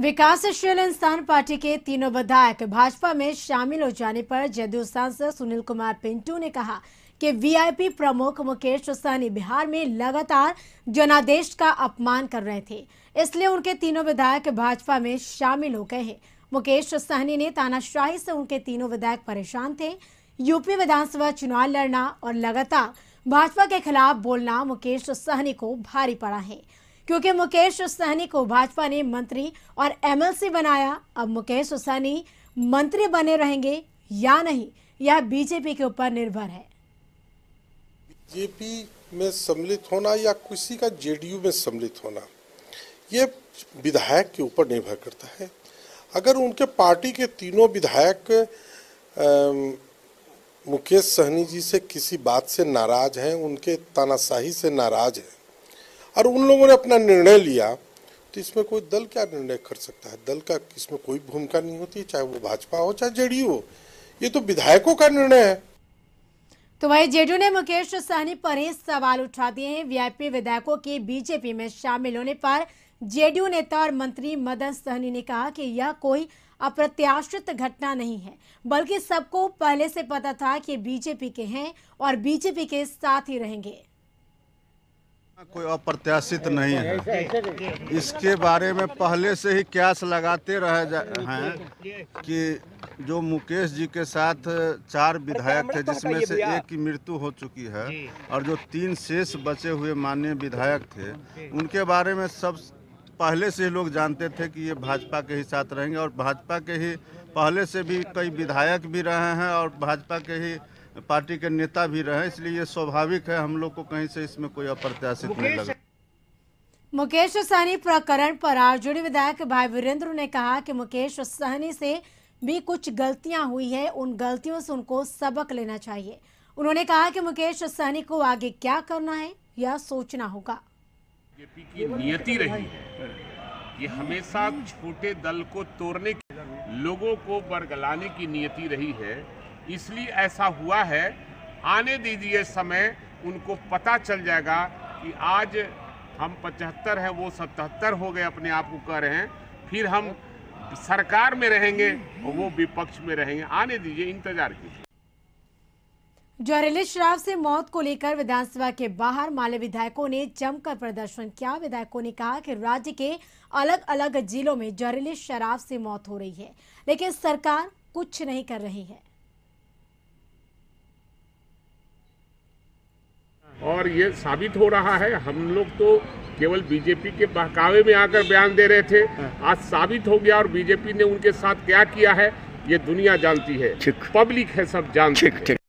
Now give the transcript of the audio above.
विकासशील इंसान पार्टी के तीनों विधायक भाजपा में शामिल हो जाने पर जदयू सांसद सुनील कुमार पिंटू ने कहा कि वीआईपी प्रमुख मुकेश सहनी बिहार में लगातार जनादेश का अपमान कर रहे थे इसलिए उनके तीनों विधायक भाजपा में शामिल हो गए हैं मुकेश सहनी ने तानाशाही से उनके तीनों विधायक परेशान थे यूपी विधानसभा चुनाव लड़ना और लगातार भाजपा के खिलाफ बोलना मुकेश सहनी को भारी पड़ा है क्योंकि मुकेश सहनी को भाजपा ने मंत्री और एमएलसी बनाया अब मुकेश सहनी मंत्री बने रहेंगे या नहीं यह बीजेपी के ऊपर निर्भर है बीजेपी में सम्मिलित होना या किसी का जेडीयू में सम्मिलित होना ये विधायक के ऊपर निर्भर करता है अगर उनके पार्टी के तीनों विधायक मुकेश सहनी जी से किसी बात से नाराज हैं उनके तानाशाही से नाराज हैं और उन लोगों ने अपना निर्णय लिया तो इसमें कोई दल क्या निर्णय कर सकता है दल का इसमें कोई भूमिका नहीं होती चाहे वो भाजपा हो चाहे जेडीयू हो ये तो विधायकों का निर्णय है तो वही जेडीयू ने मुकेश सहनी पर ही सवाल उठा दिए हैं वीआईपी विधायकों के बीजेपी में शामिल होने पर जेडीयू नेता और मंत्री मदन सहनी ने कहा कि यह कोई अप्रत्याशित घटना नहीं है बल्कि सबको पहले से पता था कि बीजेपी के हैं और बीजेपी के साथ ही रहेंगे कोई अप्रत्याशित नहीं है इसके बारे में पहले से ही क्यास लगाते रह हैं कि जो मुकेश जी के साथ चार विधायक थे जिसमें से एक की मृत्यु हो चुकी है और जो तीन शेष बचे हुए माननीय विधायक थे उनके बारे में सब पहले से ही लोग जानते थे कि ये भाजपा के ही साथ रहेंगे और भाजपा के ही पहले से भी कई विधायक भी रहे हैं और भाजपा के ही पार्टी के नेता भी रहे इसलिए ये स्वाभाविक है हम लोग को कहीं से इसमें कोई अप्रत्याशित नहीं लगा मुकेश सहनी प्रकरण पर आरजेडी विधायक भाई वीरेंद्र ने कहा कि मुकेश सहनी से भी कुछ गलतियां हुई है उन गलतियों से उनको सबक लेना चाहिए उन्होंने कहा कि मुकेश सहनी को आगे क्या करना है यह सोचना होगा बीजेपी की नियति रही है ये हमेशा छोटे दल को तोड़ने की लोगों को बरगलाने की नियति रही है इसलिए ऐसा हुआ है आने दीजिए समय उनको पता चल जाएगा कि आज हम पचहत्तर हैं वो सतहत्तर हो गए अपने आप को कह रहे हैं फिर हम सरकार में रहेंगे और वो विपक्ष में रहेंगे आने दीजिए इंतजार कीजिए जहरीले शराब से मौत को लेकर विधानसभा के बाहर माले विधायकों ने जमकर प्रदर्शन किया विधायकों ने कहा कि राज्य के अलग अलग जिलों में जहरीले शराब से मौत हो रही है लेकिन सरकार कुछ नहीं कर रही है और ये साबित हो रहा है हम लोग तो केवल बीजेपी के बहकावे में आकर बयान दे रहे थे हाँ। आज साबित हो गया और बीजेपी ने उनके साथ क्या किया है ये दुनिया जानती है पब्लिक है सब जानती है